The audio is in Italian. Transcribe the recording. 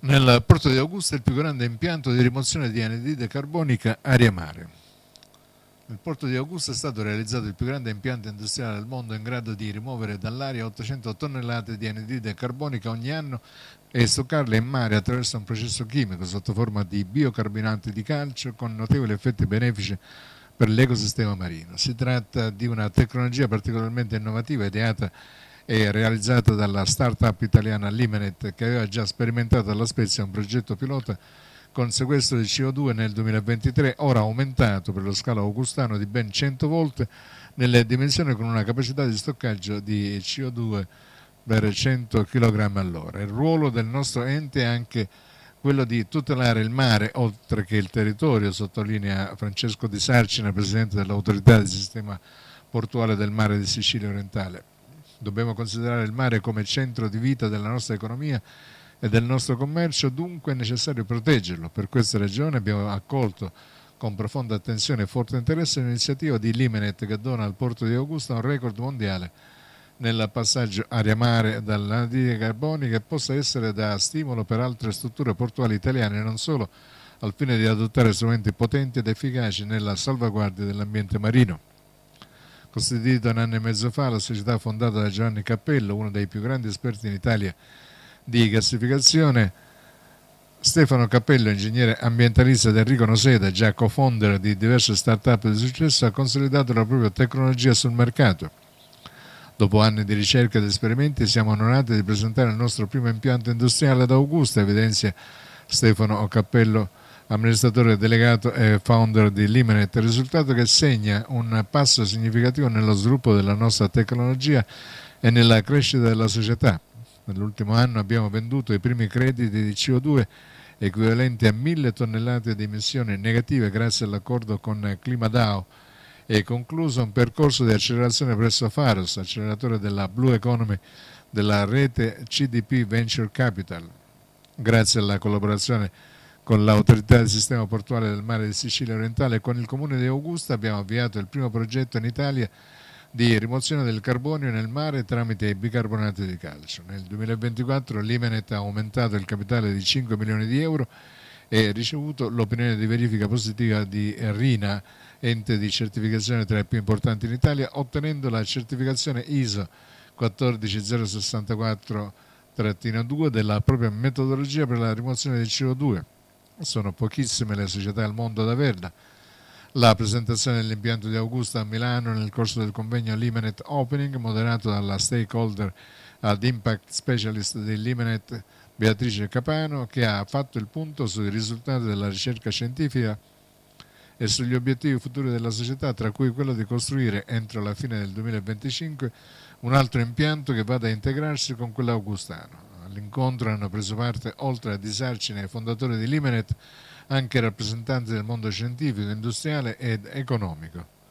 nel porto di Augusta è il più grande impianto di rimozione di anidride carbonica aria-mare. Nel porto di Augusta è stato realizzato il più grande impianto industriale al mondo in grado di rimuovere dall'aria 800 tonnellate di anidride carbonica ogni anno e stoccarle in mare attraverso un processo chimico sotto forma di biocarbonati di calcio con notevoli effetti benefici per l'ecosistema marino. Si tratta di una tecnologia particolarmente innovativa ideata e realizzata dalla startup italiana Limenet che aveva già sperimentato alla Spezia un progetto pilota con sequestro di CO2 nel 2023, ora aumentato per lo scalo augustano di ben 100 volte nelle dimensioni con una capacità di stoccaggio di CO2 per 100 kg all'ora. Il ruolo del nostro ente è anche quello di tutelare il mare oltre che il territorio, sottolinea Francesco Di Sarcina, presidente dell'autorità del sistema portuale del mare di Sicilia orientale. Dobbiamo considerare il mare come centro di vita della nostra economia e del nostro commercio, dunque è necessario proteggerlo. Per questa ragione abbiamo accolto con profonda attenzione e forte interesse l'iniziativa di Limenet che dona al porto di Augusta un record mondiale nel passaggio aria-mare dall'anidride carbonica e possa essere da stimolo per altre strutture portuali italiane, non solo al fine di adottare strumenti potenti ed efficaci nella salvaguardia dell'ambiente marino costituito un anno e mezzo fa, la società fondata da Giovanni Cappello, uno dei più grandi esperti in Italia di gassificazione, Stefano Cappello, ingegnere ambientalista ed Enrico Noseda, già co-founder di diverse start-up di successo, ha consolidato la propria tecnologia sul mercato. Dopo anni di ricerca ed esperimenti siamo onorati di presentare il nostro primo impianto industriale ad Augusta, evidenzia Stefano Cappello amministratore delegato e founder di Limenet, risultato che segna un passo significativo nello sviluppo della nostra tecnologia e nella crescita della società. Nell'ultimo anno abbiamo venduto i primi crediti di CO2 equivalenti a mille tonnellate di emissioni negative grazie all'accordo con ClimaDAO e concluso un percorso di accelerazione presso Faros, acceleratore della Blue Economy della rete CDP Venture Capital. Grazie alla collaborazione con l'autorità del sistema portuale del mare di Sicilia orientale e con il comune di Augusta abbiamo avviato il primo progetto in Italia di rimozione del carbonio nel mare tramite bicarbonati di calcio. Nel 2024 l'Imenet ha aumentato il capitale di 5 milioni di euro e ricevuto l'opinione di verifica positiva di RINA, ente di certificazione tra i più importanti in Italia, ottenendo la certificazione ISO 14064-2 della propria metodologia per la rimozione del CO2 sono pochissime le società al mondo ad averla. La presentazione dell'impianto di Augusta a Milano nel corso del convegno Limenet Opening, moderato dalla stakeholder ad Impact Specialist di Limenet Beatrice Capano, che ha fatto il punto sui risultati della ricerca scientifica e sugli obiettivi futuri della società, tra cui quello di costruire entro la fine del 2025 un altro impianto che vada a integrarsi con quello augustano. All'incontro hanno preso parte, oltre a Disarcine fondatore di Limenet, anche rappresentanti del mondo scientifico, industriale ed economico.